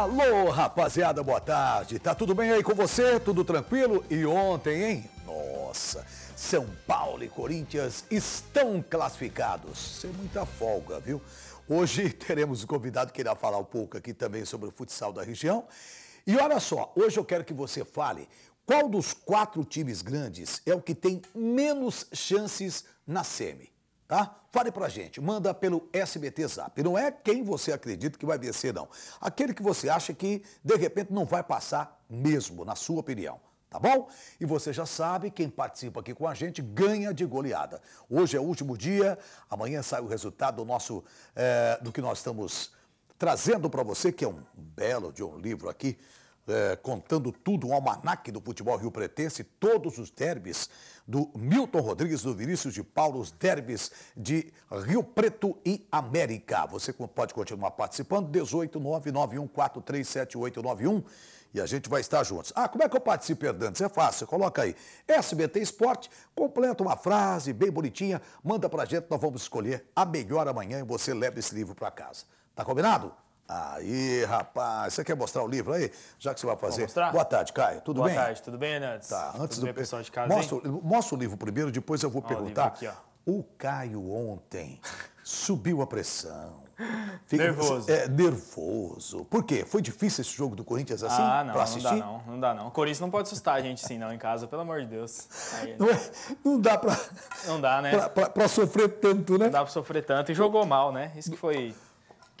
Alô, rapaziada, boa tarde. Tá tudo bem aí com você? Tudo tranquilo? E ontem, hein? Nossa, São Paulo e Corinthians estão classificados. Sem muita folga, viu? Hoje teremos um convidado que irá falar um pouco aqui também sobre o futsal da região. E olha só, hoje eu quero que você fale qual dos quatro times grandes é o que tem menos chances na SEMI tá? Fale pra gente, manda pelo SBT Zap. Não é quem você acredita que vai vencer, não. Aquele que você acha que, de repente, não vai passar mesmo, na sua opinião. Tá bom? E você já sabe, quem participa aqui com a gente ganha de goleada. Hoje é o último dia, amanhã sai o resultado do nosso, é, do que nós estamos trazendo para você, que é um belo de um livro aqui, é, contando tudo, um almanaque do futebol rio-pretense, todos os derbis do Milton Rodrigues, do Vinícius de Paulo, os derbis de Rio Preto e América. Você pode continuar participando, 18991437891 e a gente vai estar juntos. Ah, como é que eu participo, Hernandes? É fácil, coloca aí. SBT Esporte, completa uma frase bem bonitinha, manda pra gente, nós vamos escolher a melhor amanhã e você leva esse livro para casa. Tá combinado? Aí, rapaz, você quer mostrar o livro aí? Já que você vai fazer. Boa tarde, Caio. Tudo Boa bem? Boa tarde, tudo bem, Nantes? Tá, antes tudo do pessoal de casa. Mostra, mostra, o livro primeiro, depois eu vou ó, perguntar. O, aqui, o Caio ontem subiu a pressão. Fica, nervoso. É, nervoso. Por quê? Foi difícil esse jogo do Corinthians assim? Ah, não, pra assistir? não dá não, não dá não. O Corinthians não pode assustar a gente assim não em casa, pelo amor de Deus. Aí, não, é, não dá pra... Não dá, né? Pra, pra, pra, sofrer tanto, né? Não dá pra sofrer tanto. E jogou mal, né? Isso que foi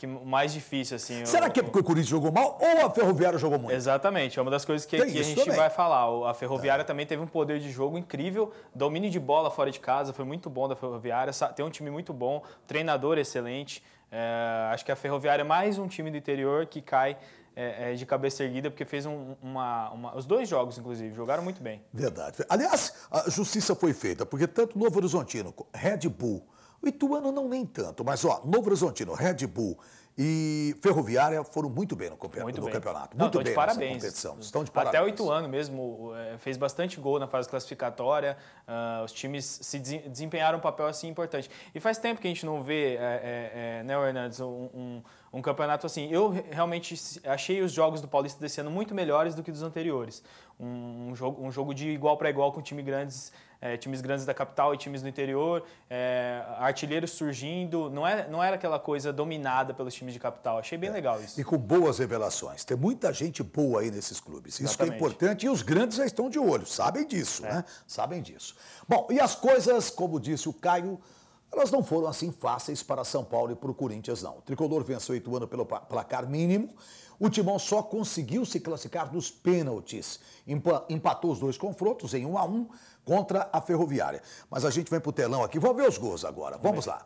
que mais difícil, assim. Será que é porque o Corinthians jogou mal ou a Ferroviária jogou muito? Exatamente, é uma das coisas que, que a gente também. vai falar. A Ferroviária é. também teve um poder de jogo incrível, domínio de bola fora de casa, foi muito bom da Ferroviária, tem um time muito bom, treinador excelente. É, acho que a Ferroviária é mais um time do interior que cai é, é, de cabeça erguida, porque fez um, uma, uma, Os dois jogos, inclusive, jogaram muito bem. Verdade. Aliás, a justiça foi feita, porque tanto Novo Horizontino, Red Bull, o Ituano não nem tanto, mas ó, Novo Horizontino, Red Bull e Ferroviária foram muito bem no campeonato. Muito no bem. campeonato. Não, muito bem de parabéns. competição. Estão de parabéns. Até oito anos mesmo, é, fez bastante gol na fase classificatória. Uh, os times se desempenharam um papel assim importante. E faz tempo que a gente não vê, é, é, é né, Hernandes, um, um um campeonato assim, eu realmente achei os jogos do Paulista desse ano muito melhores do que dos anteriores. Um, um jogo, um jogo de igual para igual com time grandes, é, times grandes da capital e times do interior, é, artilheiros surgindo, não, é, não era aquela coisa dominada pelos times de capital. Achei bem é. legal isso. E com boas revelações. Tem muita gente boa aí nesses clubes. Isso que é importante e os grandes já estão de olho, sabem disso, é. né? Sabem disso. Bom, e as coisas, como disse o Caio, elas não foram assim fáceis para São Paulo e para o Corinthians, não. O tricolor venceu oito anos pelo placar mínimo. O Timão só conseguiu se classificar nos pênaltis. Empatou os dois confrontos em 1 um a 1 um contra a Ferroviária. Mas a gente vem para o telão aqui. Vamos ver os gols agora. Vamos lá.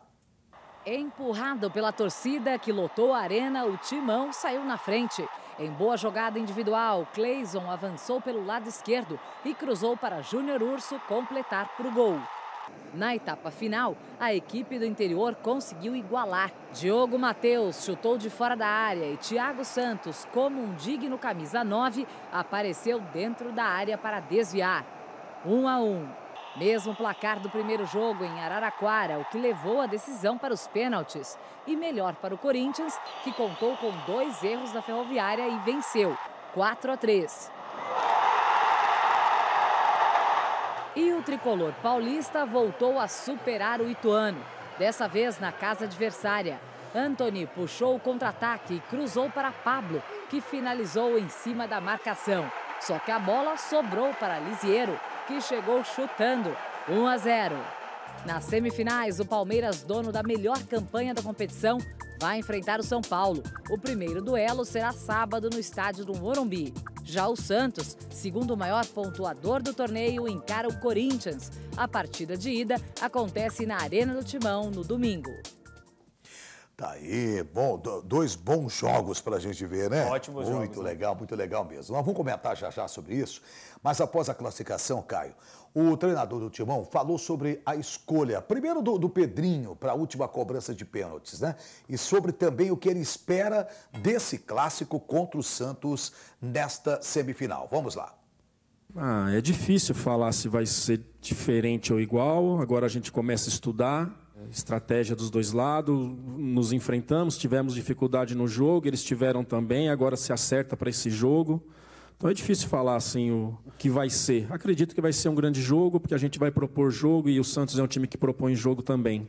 Empurrado pela torcida que lotou a arena, o Timão saiu na frente. Em boa jogada individual, Cleison avançou pelo lado esquerdo e cruzou para Júnior Urso completar para o gol. Na etapa final, a equipe do interior conseguiu igualar. Diogo Matheus chutou de fora da área e Thiago Santos, como um digno camisa 9, apareceu dentro da área para desviar. 1 um a 1. Um. Mesmo placar do primeiro jogo em Araraquara, o que levou a decisão para os pênaltis. E melhor para o Corinthians, que contou com dois erros da Ferroviária e venceu. 4 a 3. E o tricolor paulista voltou a superar o Ituano, dessa vez na casa adversária. Anthony puxou o contra-ataque e cruzou para Pablo, que finalizou em cima da marcação. Só que a bola sobrou para Lisiero, que chegou chutando. 1 a 0. Nas semifinais, o Palmeiras, dono da melhor campanha da competição, vai enfrentar o São Paulo. O primeiro duelo será sábado no estádio do Morumbi. Já o Santos, segundo maior pontuador do torneio, encara o Corinthians. A partida de ida acontece na Arena do Timão no domingo. Tá aí, bom, dois bons jogos para a gente ver, né? Ótimos jogos. Muito né? legal, muito legal mesmo. Nós vamos comentar já já sobre isso, mas após a classificação, Caio, o treinador do Timão falou sobre a escolha, primeiro do, do Pedrinho para a última cobrança de pênaltis, né? E sobre também o que ele espera desse clássico contra o Santos nesta semifinal. Vamos lá. Ah, é difícil falar se vai ser diferente ou igual. Agora a gente começa a estudar estratégia dos dois lados, nos enfrentamos, tivemos dificuldade no jogo, eles tiveram também, agora se acerta para esse jogo. Então é difícil falar assim o, que vai ser. Acredito que vai ser um grande jogo, porque a gente vai propor jogo e o Santos é um time que propõe jogo também.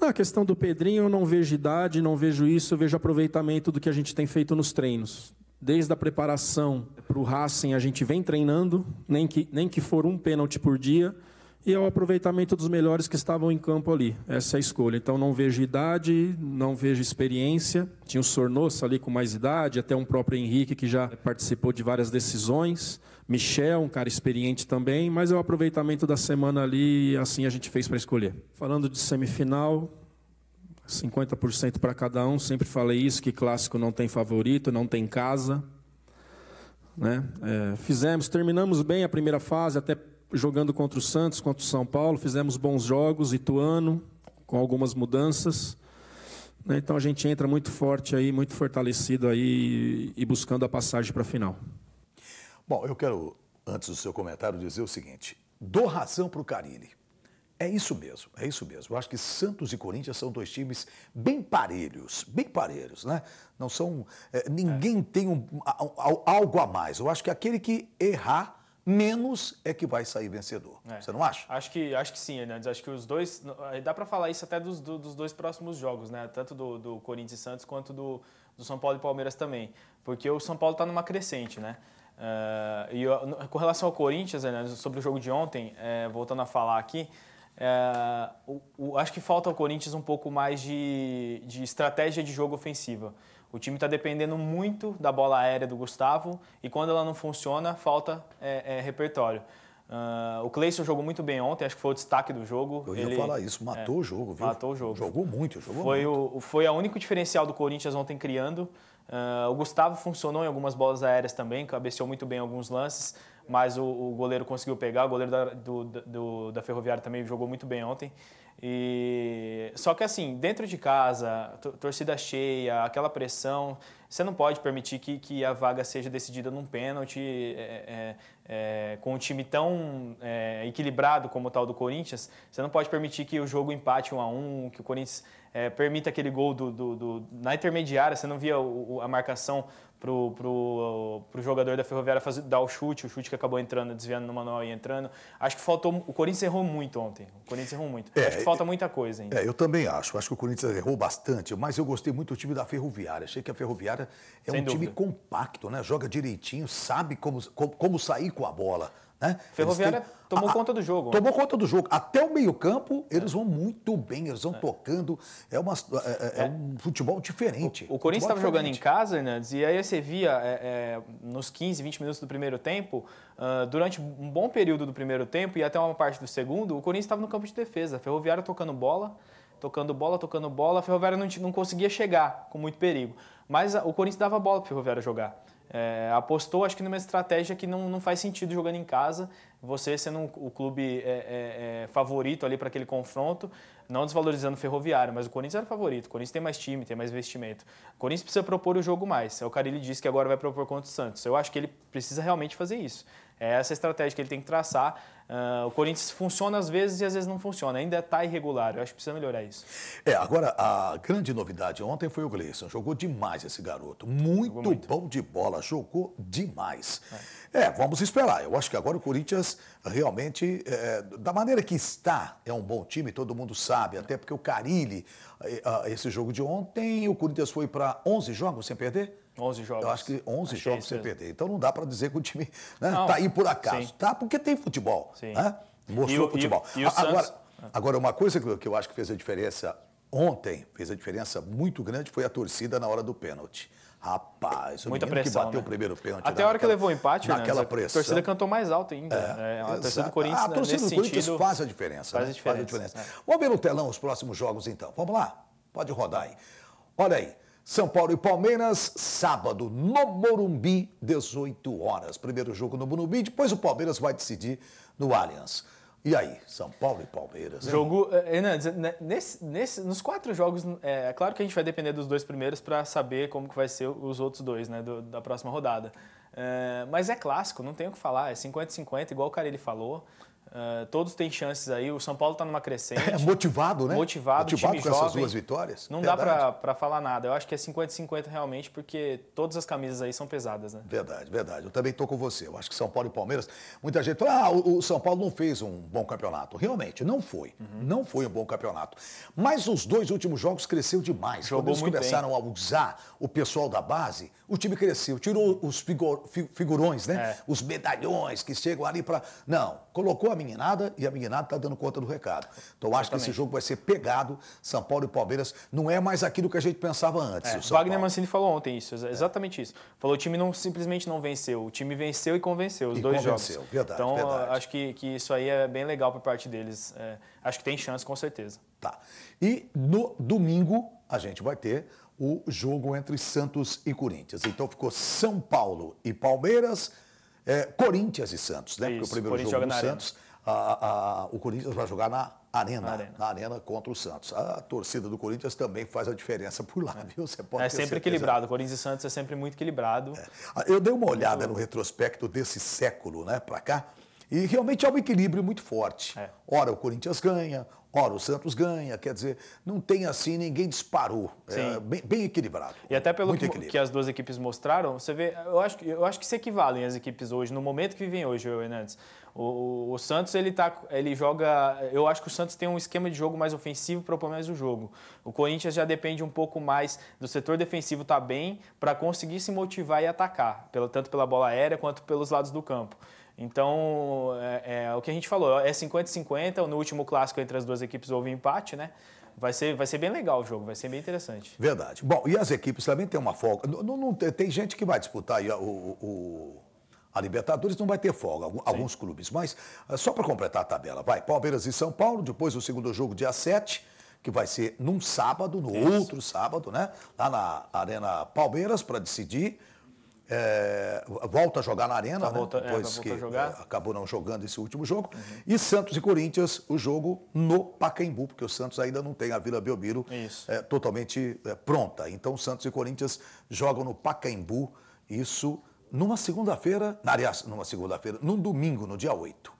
Na questão do Pedrinho, eu não vejo idade, não vejo isso, eu vejo aproveitamento do que a gente tem feito nos treinos. Desde a preparação para o Racing, a gente vem treinando, nem que, nem que for um pênalti por dia e ao é aproveitamento dos melhores que estavam em campo ali. Essa é a escolha. Então não vejo idade, não vejo experiência. Tinha o Sornossa ali com mais idade, até um próprio Henrique que já participou de várias decisões. Michel, um cara experiente também, mas é o aproveitamento da semana ali, assim a gente fez para escolher. Falando de semifinal, 50% para cada um, sempre falei isso, que clássico não tem favorito, não tem casa. Né? É, fizemos, terminamos bem a primeira fase, até jogando contra o Santos, contra o São Paulo, fizemos bons jogos, Ituano, com algumas mudanças. Né? Então a gente entra muito forte aí, muito fortalecido aí e buscando a passagem para a final. Bom, eu quero, antes do seu comentário, dizer o seguinte: dou razão para o Carilli. É isso mesmo, é isso mesmo. Eu acho que Santos e Corinthians são dois times bem parelhos, bem parelhos, né? Não são. É, ninguém é. tem um, algo a mais. Eu acho que aquele que errar menos é que vai sair vencedor. É. Você não acha? Acho que, acho que sim, Hernandes. Acho que os dois. Dá para falar isso até dos, dos dois próximos jogos, né? Tanto do, do Corinthians e Santos quanto do, do São Paulo e Palmeiras também. Porque o São Paulo está numa crescente, né? Uh, e eu, com relação ao Corinthians, Hernandes, sobre o jogo de ontem, é, voltando a falar aqui. É, o, o, acho que falta ao Corinthians um pouco mais de, de estratégia de jogo ofensiva. O time está dependendo muito da bola aérea do Gustavo e quando ela não funciona, falta é, é, repertório. Uh, o Cleison jogou muito bem ontem, acho que foi o destaque do jogo. Eu ia Ele, falar isso, é, matou é, o jogo, viu? Matou o jogo. Jogou muito, jogou foi muito. O, foi a único diferencial do Corinthians ontem criando. Uh, o Gustavo funcionou em algumas bolas aéreas também, cabeceou muito bem alguns lances, mas o, o goleiro conseguiu pegar, o goleiro da, do, do, da Ferroviária também jogou muito bem ontem. E só que assim, dentro de casa, torcida cheia, aquela pressão, você não pode permitir que, que a vaga seja decidida num pênalti é, é, é, com um time tão é, equilibrado como o tal do Corinthians. Você não pode permitir que o jogo empate um a um, que o Corinthians é, permita aquele gol do, do, do, na intermediária. Você não via o, a marcação pro, pro, pro jogador da Ferroviária fazer, dar o chute, o chute que acabou entrando, desviando no manual e entrando. Acho que faltou. O Corinthians errou muito ontem. O Corinthians errou muito. É, acho que falta é, muita coisa ainda. É, eu também acho. Acho que o Corinthians errou bastante, mas eu gostei muito do time da Ferroviária. Achei que a Ferroviária é Sem um dúvida. time compacto, né? Joga direitinho, sabe como, como, como sair com a bola. Né? Ferroviária têm... tomou a, conta do jogo. Né? Tomou né? conta do jogo. Até o meio-campo, eles é. vão muito bem, eles vão é. tocando. É, uma, é, é, é, é, um futebol diferente. O, o Corinthians estava jogando em casa, Hernandes, né? e aí você via nos 15, 20 minutos do primeiro tempo, uh, durante um bom período do primeiro tempo e até uma parte do segundo, o Corinthians estava no campo de defesa. Ferroviária tocando bola, tocando bola, tocando bola. A Ferroviária não, não conseguia chegar com muito perigo. Mas a, ah, o Corinthians dava bola para Ferroviária jogar é, apostou, acho que numa estratégia que não, não faz sentido jogando em casa, você sendo um, o clube é, é, é favorito ali para aquele confronto, não desvalorizando o Ferroviário, mas o Corinthians era favorito, o Corinthians tem mais time, tem mais investimento. O Corinthians precisa propor o jogo mais. É o Carilli disse que agora vai propor contra o Santos. Eu acho que ele precisa realmente fazer isso. É essa estratégia que ele tem que traçar. Uh, o Corinthians funciona às vezes e às vezes não funciona. Ainda está irregular. Eu acho que precisa melhorar isso. É, agora, a grande novidade ontem foi o Gleison. Jogou demais esse garoto. Muito, muito. bom de bola. Jogou demais. É. é. vamos esperar. Eu acho que agora o Corinthians realmente, é, da maneira que está, é um bom time, todo mundo sabe. Até porque o Carilli, é, é, esse jogo de ontem, o Corinthians foi para 11 jogos sem perder? 11 jogos. Eu acho que 11 Achei é jogos você perdeu Então não dá para dizer que o time está né, tá aí por acaso. Sim. Tá porque tem futebol. Sim. Né? Mostrou e o, futebol. E e o agora, Santos... Ah. agora, uma coisa que eu acho que fez a diferença ontem, fez a diferença muito grande, foi a torcida na hora do pênalti. Rapaz, o Muita pressão, que bateu né? o primeiro pênalti. Até a né, hora que levou o empate, né? naquela né? pressão. a torcida cantou mais alto ainda. É, é, a torcida do ah, Corinthians, a torcida do Corinthians sentido, faz a diferença. Faz a diferença. Né? Faz a diferença. É. Vamos ver no telão os próximos jogos, então. Vamos lá? Pode rodar aí. Olha aí, são Paulo e Palmeiras, sábado, no Morumbi, 18 horas. Primeiro jogo no Morumbi, depois o Palmeiras vai decidir no Allianz. E aí, São Paulo e Palmeiras? Jogo, eh, Hernandes, nesse, nesse, nos quatro jogos, é, é, claro que a gente vai depender dos dois primeiros para saber como que vai ser os outros dois, né, do, da próxima rodada. É, mas é clássico, não tem o que falar, é 50-50, igual o cara ele falou. Uh, todos têm chances aí. O São Paulo está numa crescente. É motivado, né? Motivado, motivado time com jovem. essas duas vitórias. Não Verdade. dá para falar nada. Eu acho que é 50-50 realmente, porque todas as camisas aí são pesadas, né? Verdade, verdade. Eu também estou com você. Eu acho que São Paulo e Palmeiras, muita gente fala, ah, o, São Paulo não fez um bom campeonato. Realmente, não foi. Uhum. Não foi um bom campeonato. Mas os dois últimos jogos cresceu demais. Jogou Quando eles começaram bem. a usar o pessoal da base, o time cresceu. Tirou os figurões, né? É. Os medalhões que chegam ali para... Não, colocou a meninada e a meninada está dando conta do recado. Então acho Exatamente. que esse jogo vai ser pegado. São Paulo e Palmeiras não é mais aquilo que a gente pensava antes. É, o São Wagner Paulo. Mancini falou ontem isso, é. exatamente é. isso. Falou o time não simplesmente não venceu, o time venceu e convenceu os e dois convenceu. jogos. Verdade, então verdade. acho que, que isso aí é bem legal por parte deles. É, acho que tem chance com certeza. Tá. E no domingo a gente vai ter o jogo entre Santos e Corinthians. Então ficou São Paulo e Palmeiras. É, Corinthians e Santos, né? Isso, Porque o primeiro jogo do Santos a, a, o Corinthians vai jogar na arena, arena, na arena contra o Santos. A torcida do Corinthians também faz a diferença por lá, é. viu? Você pode é sempre certeza. equilibrado. O Corinthians e Santos é sempre muito equilibrado. É. Eu dei uma olhada no retrospecto desse século, né, para cá. E realmente há um equilíbrio muito forte. É. Ora o Corinthians ganha, Ora, o Santos ganha, quer dizer, não tem assim, ninguém disparou. É, bem, bem, equilibrado. E até pelo que, que, as duas equipes mostraram, você vê, eu acho, eu acho que se equivalem as equipes hoje, no momento que vivem hoje, Hernandes. O, o, o, Santos, ele, tá, ele joga. Eu acho que o Santos tem um esquema de jogo mais ofensivo para o mais o jogo. O Corinthians já depende um pouco mais do setor defensivo estar tá bem para conseguir se motivar e atacar, pelo, tanto pela bola aérea quanto pelos lados do campo. Então, é, é, o que a gente falou, é 50-50, no último clássico entre as duas equipes houve empate, né? Vai ser, vai ser bem legal o jogo, vai ser bem interessante. Verdade. Bom, e as equipes também têm uma folga. Não, não tem gente que vai disputar o, o, a Libertadores, não vai ter folga, alguns Sim. clubes. Mas ah, só para completar a tabela, vai Palmeiras e São Paulo, depois o segundo jogo, dia 7, que vai ser num sábado, no Isso. outro sábado, né? Lá na Arena Palmeiras, para decidir é, volta a jogar na Arena, tá né? volta, é, tá que é, acabou não jogando esse último jogo. Uhum. E Santos e Corinthians, o jogo no Pacaembu, porque o Santos ainda não tem a Vila Belmiro é, totalmente é, pronta. Então, Santos e Corinthians jogam no Pacaembu, isso numa segunda-feira, aliás, numa segunda-feira, num domingo, no dia 8.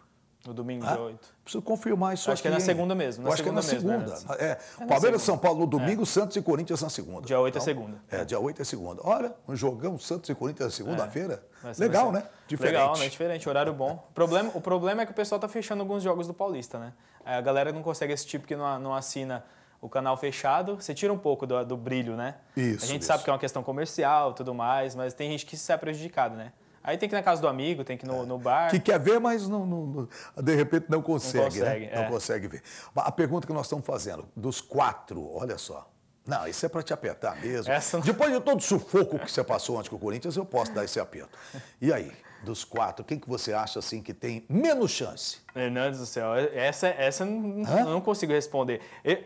No domingo ah, dia 8. Preciso confirmar isso acho é aqui. Acho que é na segunda mesmo. Na acho segunda que né, né? é, é na segunda. né? é. é Palmeiras São Paulo no domingo, é. Santos e Corinthians na segunda. Dia 8 é então, é segunda. É, dia 8 é segunda. Olha, um jogão Santos e Corinthians na segunda-feira. É. Legal, né? Diferente. Legal, né? Diferente, horário bom. O problema, o problema é que o pessoal tá fechando alguns jogos do Paulista, né? A galera não consegue esse tipo que não, não assina o canal fechado, você tira um pouco do, do brilho, né? Isso. A gente isso. sabe que é uma questão comercial tudo mais, mas tem gente que se é prejudicado, né? Aí tem que ir na casa do amigo, tem que ir no, é. no bar. Que quer ver, mas não, não, de repente não consegue, não consegue, né? é. Não consegue ver. A pergunta que nós estamos fazendo, dos quatro, olha só. Não, isso é para te apertar mesmo. Essa... Depois de todo o sufoco que você passou antes com o Corinthians, eu posso dar esse aperto. E aí, dos quatro, quem que você acha assim que tem menos chance? Hernandes do céu, é, essa, essa não consigo responder.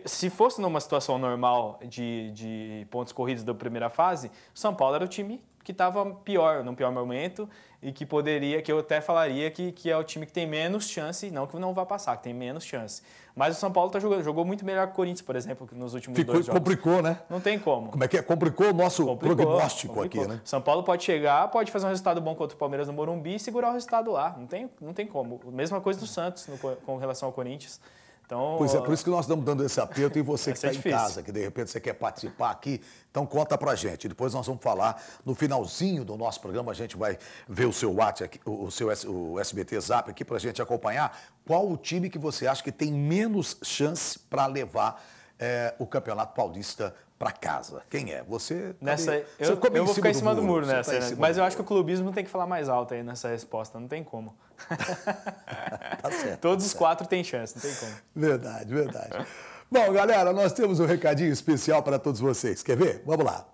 Se fosse numa situação normal de, de pontos corridos da primeira fase, São Paulo era o time que estava pior, no pior momento, e que poderia, que eu até falaria que, que é o time que tem menos chance, não que não vá passar, que tem menos chance. Mas o São Paulo tá jogando, jogou muito melhor que o Corinthians, por exemplo, nos últimos Ficou, dois jogos. Complicou, né? Não tem como. Como é que é? Complicou o nosso complicou, prognóstico complicou. aqui, né? São Paulo pode chegar, pode fazer um resultado bom contra o Palmeiras no Morumbi e segurar o resultado lá. Não tem, não tem como. Mesma coisa do Santos no, com relação ao Corinthians. Então, pois é, por isso que nós estamos dando esse aperto e você que está é em casa, que de repente você quer participar aqui, então conta pra gente. Depois nós vamos falar no finalzinho do nosso programa, a gente vai ver o seu WhatsApp, o seu o SBT Zap aqui pra gente acompanhar. Qual o time que você acha que tem menos chance para levar é, o Campeonato Paulista para casa. Quem é? Você. Nessa, eu, você eu vou ficar em cima do, do muro, tá nessa. Tá né? Mas eu acho que o clubismo tem que falar mais alto aí nessa resposta. Não tem como. tá certo, Todos tá os certo. quatro têm chance, não tem como. Verdade, verdade. Bom, galera, nós temos um recadinho especial para todos vocês. Quer ver? Vamos lá.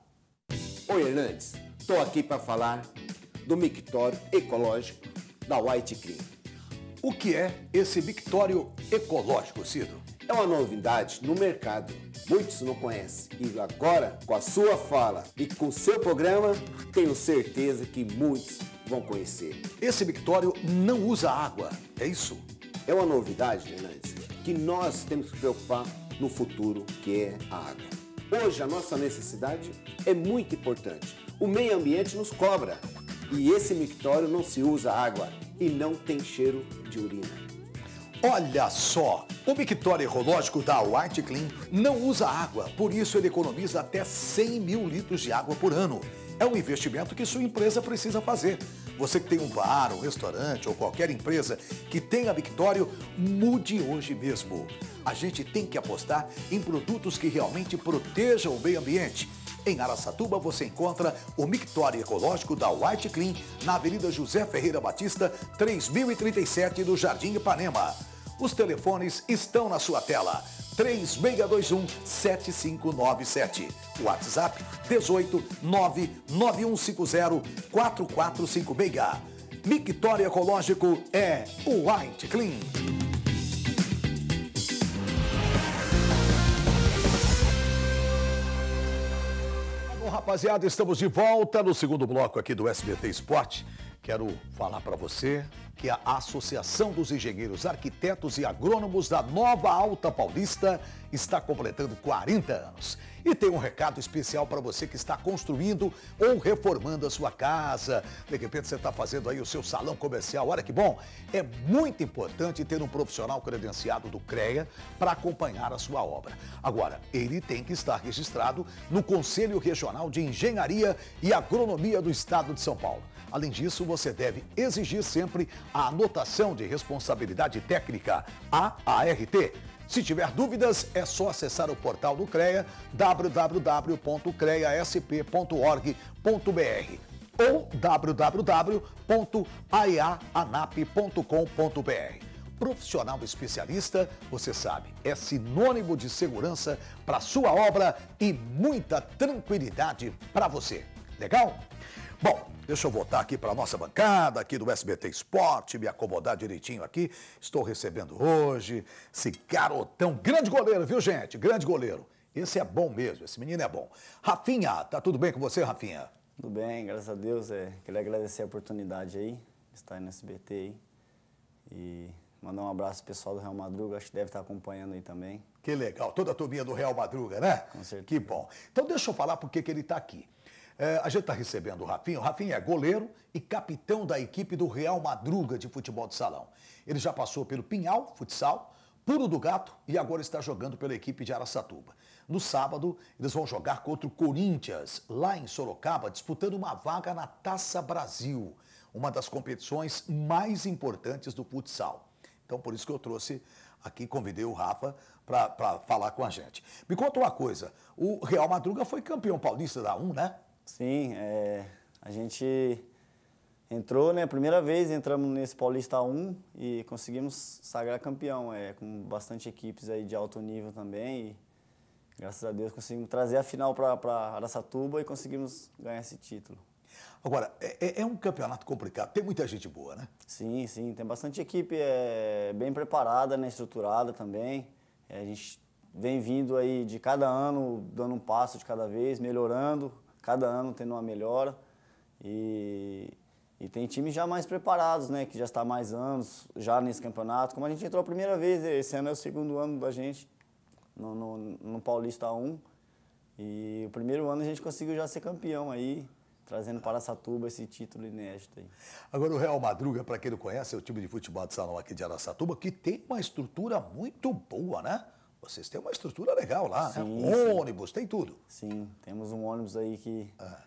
Oi, Hernandes. Estou aqui para falar do mictório ecológico da White Cream. O que é esse mictório ecológico, Cido? é uma novidade no mercado. Muitos não conhecem e agora, com a sua fala e com o seu programa, tenho certeza que muitos vão conhecer. Esse victório não usa água, é isso? É uma novidade, Fernandes, que nós temos que preocupar no futuro, que é a água. Hoje a nossa necessidade é muito importante. O meio ambiente nos cobra e esse mictório não se usa água e não tem cheiro de urina. Olha só! O mictório ecológico da White Clean não usa água, por isso ele economiza até 100 mil litros de água por ano. É um investimento que sua empresa precisa fazer. Você que tem um bar, um restaurante ou qualquer empresa que tenha Mictório, mude hoje mesmo. A gente tem que apostar em produtos que realmente protejam o meio ambiente. Em Araçatuba você encontra o Mictório Ecológico da White Clean na Avenida José Ferreira Batista, 3037 do Jardim Ipanema. Os telefones estão na sua tela. 3621 7597. WhatsApp 18 99150 4456. Mictório Ecológico é o White Clean. rapaziada, estamos de volta no segundo bloco aqui do SBT Esporte. Quero falar para você que a Associação dos Engenheiros, Arquitetos e Agrônomos da Nova Alta Paulista está completando 40 anos. E tem um recado especial para você que está construindo ou reformando a sua casa. De repente você está fazendo aí o seu salão comercial. Olha que bom! É muito importante ter um profissional credenciado do CREA para acompanhar a sua obra. Agora, ele tem que estar registrado no Conselho Regional de Engenharia e Agronomia do Estado de São Paulo. Além disso, você deve exigir sempre a anotação de responsabilidade técnica, (ART). Se tiver dúvidas, é só acessar o portal do CREA, www.creasp.org.br ou www.aiaanap.com.br profissional especialista, você sabe, é sinônimo de segurança para sua obra e muita tranquilidade para você. Legal? Bom, deixa eu voltar aqui para a nossa bancada, aqui do SBT Esporte, me acomodar direitinho aqui. Estou recebendo hoje esse garotão, grande goleiro, viu, gente? Grande goleiro. Esse é bom mesmo, esse menino é bom. Rafinha, tá tudo bem com você, Rafinha? Tudo bem, graças a Deus. É, queria agradecer a oportunidade aí, estar aí no SBT aí. E mandar um abraço pro pessoal do Real Madruga, acho que deve estar acompanhando aí também. Que legal, toda a turminha do Real Madruga, né? Com certeza. Que bom. Então deixa eu falar por que ele está aqui. É, a gente está recebendo o Rafinha. O Rafinha é goleiro e capitão da equipe do Real Madruga de futebol de salão. Ele já passou pelo Pinhal, futsal, Puro do Gato e agora está jogando pela equipe de Araçatuba. No sábado, eles vão jogar contra o Corinthians, lá em Sorocaba, disputando uma vaga na Taça Brasil, uma das competições mais importantes do futsal. Então, por isso que eu trouxe aqui, convidei o Rafa para falar com a gente. Me conta uma coisa, o Real Madruga foi campeão paulista da 1, né? Sim, é, a gente entrou, né? Primeira vez entramos nesse Paulista 1 e conseguimos sagrar campeão, é, com bastante equipes aí de alto nível também. E, graças a Deus conseguimos trazer a final para Araçatuba e conseguimos ganhar esse título. Agora, é, é, é, um campeonato complicado, tem muita gente boa, né? Sim, sim, tem bastante equipe é, bem preparada, né, estruturada também. É, a gente vem vindo aí de cada ano, dando um passo de cada vez, melhorando, cada ano tendo uma melhora. E, e tem times já mais preparados, né? Que já está mais anos já nesse campeonato. Como a gente entrou a primeira vez, esse ano é o segundo ano da gente no, no, no Paulista 1. E o primeiro ano a gente conseguiu já ser campeão aí, trazendo para Satuba esse título inédito aí. Agora o Real Madruga, para quem não conhece, é o time de futebol de salão aqui de Araçatuba, que tem uma estrutura muito boa, né? Vocês têm uma estrutura legal lá, né? sim, né? Um ônibus, tem tudo. Sim, temos um ônibus aí que. Ah.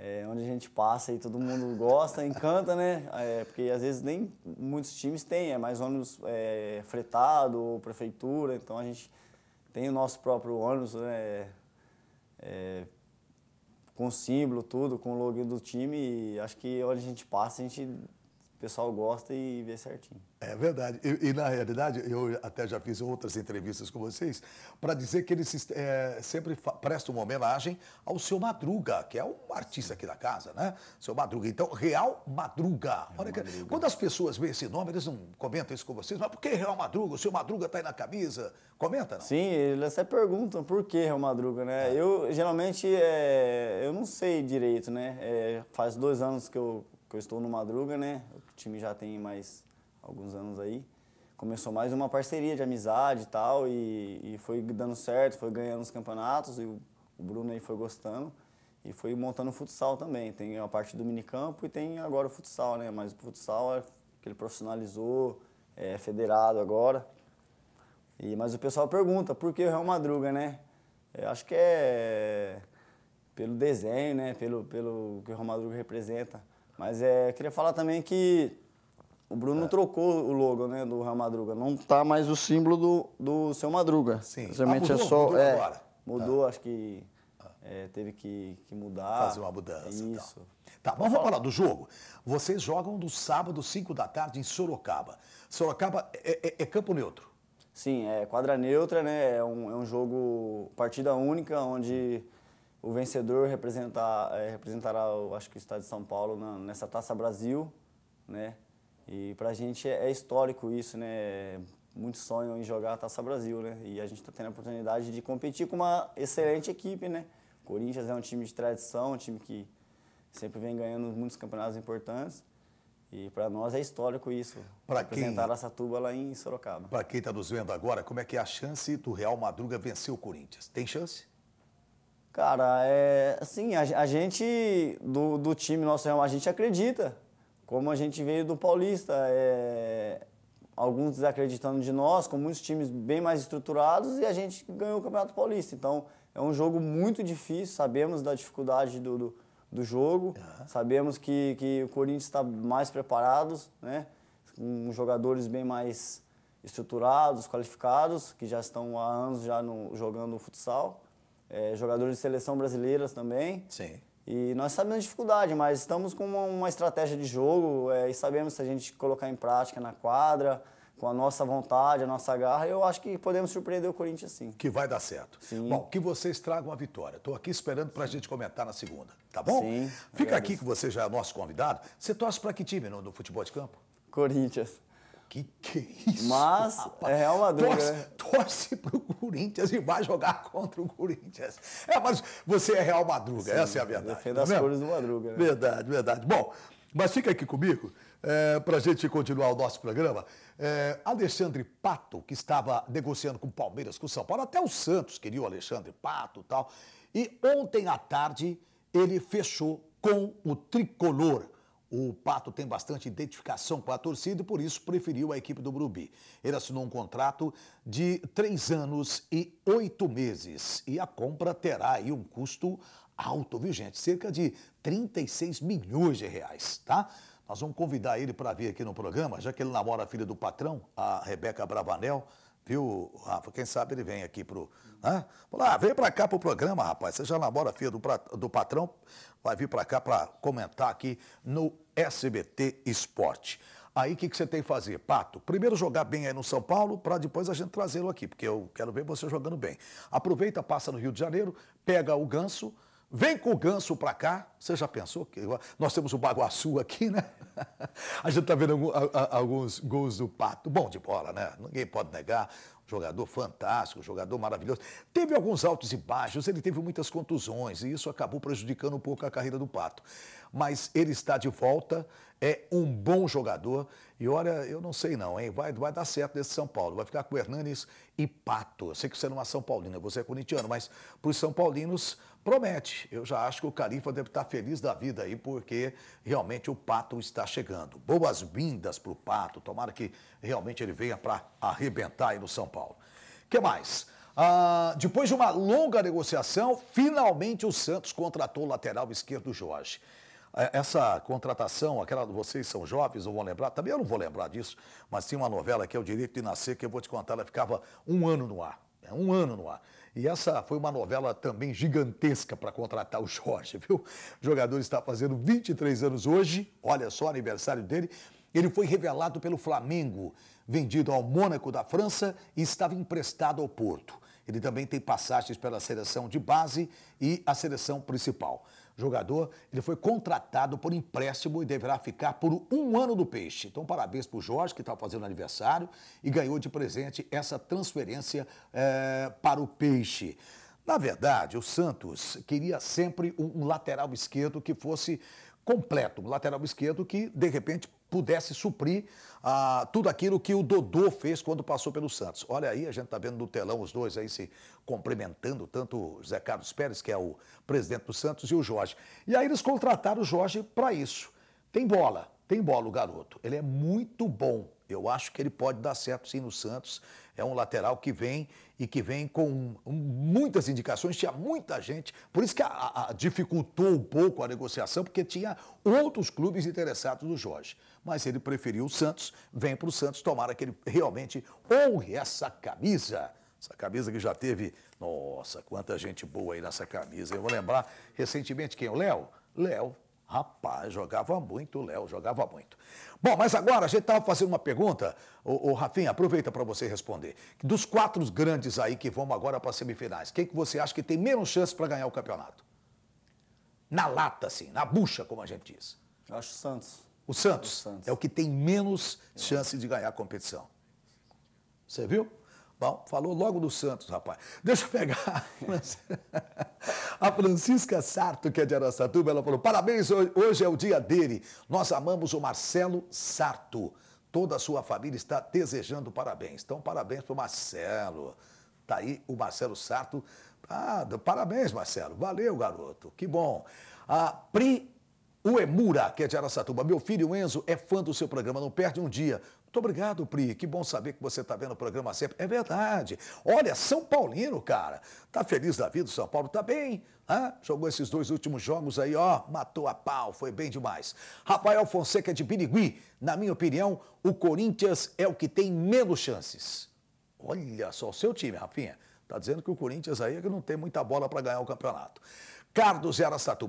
É, onde a gente passa e todo mundo gosta, encanta, né? É, porque às vezes nem muitos times têm, é mais ônibus é, fretado ou prefeitura, então a gente tem o nosso próprio ônibus, né? É, é, com símbolo, tudo, com o logo do time, e acho que onde a gente passa, a gente o pessoal gosta e vê certinho. É verdade. E, e, na realidade, eu até já fiz outras entrevistas com vocês para dizer que eles é, sempre prestam uma homenagem ao seu Madruga, que é um artista aqui da casa, né? Seu Madruga. Então, Real Madruga. Olha, Madruga. quando as pessoas veem esse nome, eles não comentam isso com vocês, mas por que Real Madruga? O seu Madruga está aí na camisa? Comenta, não? Sim, eles até perguntam por que Real Madruga, né? É. Eu, geralmente, é, eu não sei direito, né? É, faz dois anos que eu que eu estou no Madruga, né? O time já tem mais alguns anos aí. Começou mais uma parceria de amizade e tal, e, e foi dando certo, foi ganhando os campeonatos, e o, Bruno aí foi gostando. E foi montando o futsal também. Tem a parte do minicampo e tem agora o futsal, né? Mas o futsal é que ele profissionalizou, é federado agora. E, mas o pessoal pergunta, por que o Real Madruga, né? Eu é, acho que é pelo desenho, né? Pelo, pelo que o Real Madruga representa. Mas é, queria falar também que o Bruno é. trocou o logo, né, do Real Madruga. Não tá mais o símbolo do, do seu Madruga. Sim. Geralmente ah, é mudou, é só. Mudou é, agora. Mudou, ah. acho que ah. é, teve que, que mudar. Fazer uma mudança. É então. Isso. Tá, mas vamos falar do jogo. Vocês jogam do sábado, 5 da tarde, em Sorocaba. Sorocaba é, é, é, campo neutro. Sim, é quadra neutra, né? É um, é um jogo partida única, onde. Hum o vencedor representar, é, eh, representará, acho que o estado de São Paulo na, nessa Taça Brasil, né? E para a gente é, é, histórico isso, né? Muito sonho em jogar a Taça Brasil, né? E a gente está tendo a oportunidade de competir com uma excelente equipe, né? O Corinthians é um time de tradição, um time que sempre vem ganhando muitos campeonatos importantes. E para nós é histórico isso. representar quem Araçatuba lá em Sorocaba. Para quem está nos vendo agora, como é que é a chance do Real Madruga vencer o Corinthians? Tem chance? Cara, é, assim, a, a gente do, do time nosso, a gente acredita. Como a gente veio do Paulista, é, alguns desacreditando de nós, com muitos times bem mais estruturados, e a gente ganhou o Campeonato Paulista. Então, é um jogo muito difícil, sabemos da dificuldade do, do, do jogo, uhum. sabemos que, que o Corinthians está mais preparado, né? com jogadores bem mais estruturados, qualificados, que já estão há anos já no, jogando futsal é, jogadores de seleção brasileiras também. Sim. E nós sabemos a dificuldade, mas estamos com uma, uma estratégia de jogo é, e sabemos se a gente colocar em prática na quadra, com a nossa vontade, a nossa garra, eu acho que podemos surpreender o Corinthians sim. Que vai dar certo. Sim. Bom, que vocês tragam a vitória. Estou aqui esperando para a gente comentar na segunda, tá bom? Sim. Fica agradeço. aqui que você já é nosso convidado. Você torce para que time no, no futebol de campo? Corinthians. Que que é isso? Mas rapaz. é Real Madrid. Torce, né? torce pro Corinthians e vai jogar contra o Corinthians. É, mas você é Real Madruga, Sim, essa é a verdade. Defenda é as cores do Madruga. Né? Verdade, verdade. Bom, mas fica aqui comigo é, para a gente continuar o nosso programa. É, Alexandre Pato, que estava negociando com o Palmeiras, com o São Paulo, até o Santos queria o Alexandre Pato e tal. E ontem à tarde ele fechou com o tricolor. O Pato tem bastante identificação com a torcida e por isso preferiu a equipe do Brubi. Ele assinou um contrato de três anos e oito meses e a compra terá aí um custo alto, viu gente? Cerca de 36 milhões de reais, tá? Nós vamos convidar ele para vir aqui no programa, já que ele namora a filha do patrão, a Rebeca Bravanel. Viu, Rafa? Quem sabe ele vem aqui pro. Hã? Né? Lá, vem para cá pro programa, rapaz. Você já namora a filha do, do patrão, vai vir para cá para comentar aqui no SBT Esporte. Aí o que, que você tem que fazer, Pato? Primeiro jogar bem aí no São Paulo, para depois a gente trazê-lo aqui, porque eu quero ver você jogando bem. Aproveita, passa no Rio de Janeiro, pega o ganso, Vem com o ganso para cá. Você já pensou? que Nós temos o Baguaçu aqui, né? A gente está vendo alguns gols do Pato. Bom de bola, né? Ninguém pode negar. Jogador fantástico, jogador maravilhoso. Teve alguns altos e baixos, ele teve muitas contusões e isso acabou prejudicando um pouco a carreira do Pato. Mas ele está de volta, é um bom jogador e olha, eu não sei não, hein? Vai, vai dar certo nesse São Paulo. Vai ficar com Hernanes e Pato. Eu sei que você não é São Paulino, você é corintiano, mas para os São Paulinos promete. Eu já acho que o Califa deve estar tá feliz da vida aí, porque realmente o Pato está chegando. Boas-vindas para o Pato. Tomara que realmente ele venha para arrebentar aí no São Paulo. O que mais? Ah, depois de uma longa negociação, finalmente o Santos contratou o lateral esquerdo Jorge. É, essa contratação, aquela vocês são jovens, não vão lembrar, também eu não vou lembrar disso, mas tinha uma novela que é o Direito de Nascer, que eu vou te contar, ela ficava um ano no ar. Né? Um ano no ar. E essa foi uma novela também gigantesca para contratar o Jorge, viu? O jogador está fazendo 23 anos hoje, olha só, o aniversário dele. Ele foi revelado pelo Flamengo, vendido ao Mônaco da França e estava emprestado ao Porto. Ele também tem passagens pela seleção de base e a seleção principal jogador, ele foi contratado por empréstimo e deverá ficar por um ano do Peixe. Então, parabéns para o Jorge, que está fazendo aniversário e ganhou de presente essa transferência é, para o Peixe. Na verdade, o Santos queria sempre um lateral esquerdo que fosse completo, um lateral esquerdo que, de repente, pudesse suprir ah, tudo aquilo que o Dodô fez quando passou pelo Santos. Olha aí, a gente está vendo no telão os dois aí se cumprimentando, tanto o Zé Carlos Pérez, que é o presidente do Santos, e o Jorge. E aí eles contrataram o Jorge para isso. Tem bola, tem bola o garoto. Ele é muito bom. Eu acho que ele pode dar certo sim no Santos. É um lateral que vem e que vem com muitas indicações, tinha muita gente. Por isso que a, a dificultou um pouco a negociação, porque tinha outros clubes interessados no Jorge. Mas ele preferiu o Santos, vem para o Santos, tomara que ele realmente honre essa camisa. Essa camisa que já teve. Nossa, quanta gente boa aí nessa camisa. Eu vou lembrar recentemente quem? O Léo? Léo Rapaz, jogava muito, Léo, jogava muito. Bom, mas agora a gente estava fazendo uma pergunta, o, o Rafinha, aproveita para você responder. Dos quatro grandes aí que vão agora para as semifinais, quem que você acha que tem menos chance para ganhar o campeonato? Na lata, assim, na bucha, como a gente diz. Eu acho o Santos. O Santos, o Santos. é o que tem menos chance de ganhar a competição. Você viu? Bom, falou logo do Santos, rapaz. Deixa eu pegar a Francisca Sarto, que é de Aracatuba, ela falou: parabéns, hoje é o dia dele. Nós amamos o Marcelo Sarto. Toda a sua família está desejando parabéns. Então, parabéns para o Marcelo. Está aí o Marcelo Sarto. Ah, parabéns, Marcelo. Valeu, garoto. Que bom. A Pri Uemura, que é de Aracatuba. Meu filho Enzo é fã do seu programa, não perde um dia. Muito obrigado, Pri. Que bom saber que você está vendo o programa sempre. É verdade. Olha, São Paulino, cara. Tá feliz da vida, o São Paulo tá bem. Né? Jogou esses dois últimos jogos aí, ó. Matou a pau, foi bem demais. Rafael Fonseca de Birigui. Na minha opinião, o Corinthians é o que tem menos chances. Olha só o seu time, Rafinha. Tá dizendo que o Corinthians aí é que não tem muita bola para ganhar o campeonato. Carlos de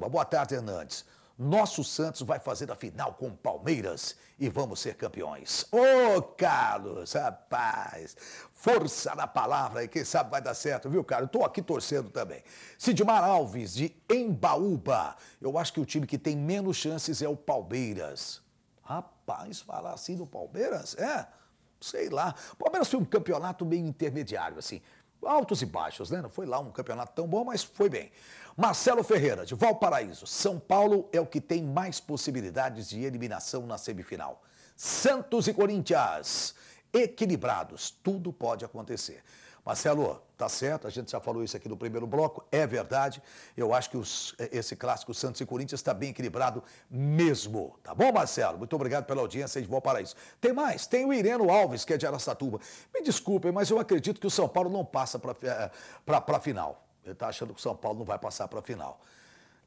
Boa tarde, Hernandes. Nosso Santos vai fazer a final com o Palmeiras e vamos ser campeões. Ô, oh, Carlos, rapaz, força na palavra e quem sabe vai dar certo, viu, cara? Eu tô aqui torcendo também. Sidmar Alves, de Embaúba. Eu acho que o time que tem menos chances é o Palmeiras. Rapaz, falar assim do Palmeiras? É, sei lá. O Palmeiras foi um campeonato meio intermediário, assim. Altos e baixos, né? Não foi lá um campeonato tão bom, mas foi bem. Marcelo Ferreira, de Valparaíso. São Paulo é o que tem mais possibilidades de eliminação na semifinal. Santos e Corinthians, equilibrados, tudo pode acontecer. Marcelo, tá certo, a gente já falou isso aqui no primeiro bloco, é verdade. Eu acho que os, é, esse clássico Santos e Corinthians está bem equilibrado mesmo. Tá bom, Marcelo? Muito obrigado pela audiência de Valparaíso. Tem mais, tem o Ireno Alves, que é de Aracatuba. Me desculpem, mas eu acredito que o São Paulo não passa para é, a final. Ele está achando que o São Paulo não vai passar para a final.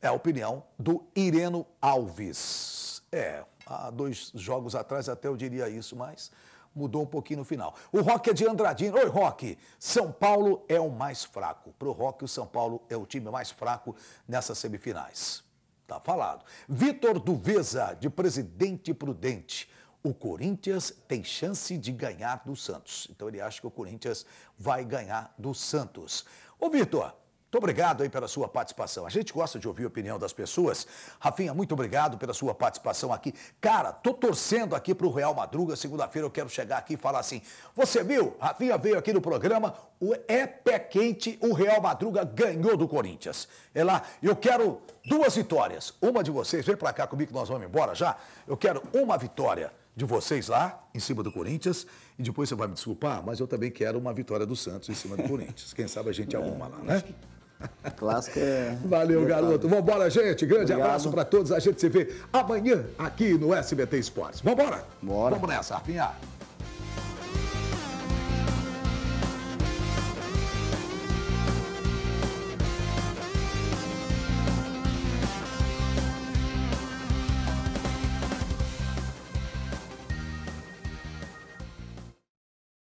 É a opinião do Ireno Alves. É, há dois jogos atrás até eu diria isso, mas mudou um pouquinho no final. O Rock é de Andradinho. Oi, Rock! São Paulo é o mais fraco. Para o Rock, o São Paulo é o time mais fraco nessas semifinais. Tá falado. Vitor Duveza, de Presidente Prudente. O Corinthians tem chance de ganhar do Santos. Então ele acha que o Corinthians vai ganhar do Santos. Ô, Vitor, muito obrigado aí pela sua participação. A gente gosta de ouvir a opinião das pessoas. Rafinha, muito obrigado pela sua participação aqui. Cara, tô torcendo aqui pro Real Madruga. Segunda-feira eu quero chegar aqui e falar assim: você viu? Rafinha veio aqui no programa, o é pé quente, o Real Madruga ganhou do Corinthians. É lá, eu quero duas vitórias. Uma de vocês, vem para cá comigo que nós vamos embora já. Eu quero uma vitória de vocês lá em cima do Corinthians e depois você vai me desculpar, mas eu também quero uma vitória do Santos em cima do Corinthians. Quem sabe a gente arruma lá, né? Clássico é. Valeu, garoto. Vambora, gente. Grande Obrigado. abraço para todos. A gente se vê amanhã aqui no SBT Esportes. Vambora? Bora. Vamos nessa, Rafinha.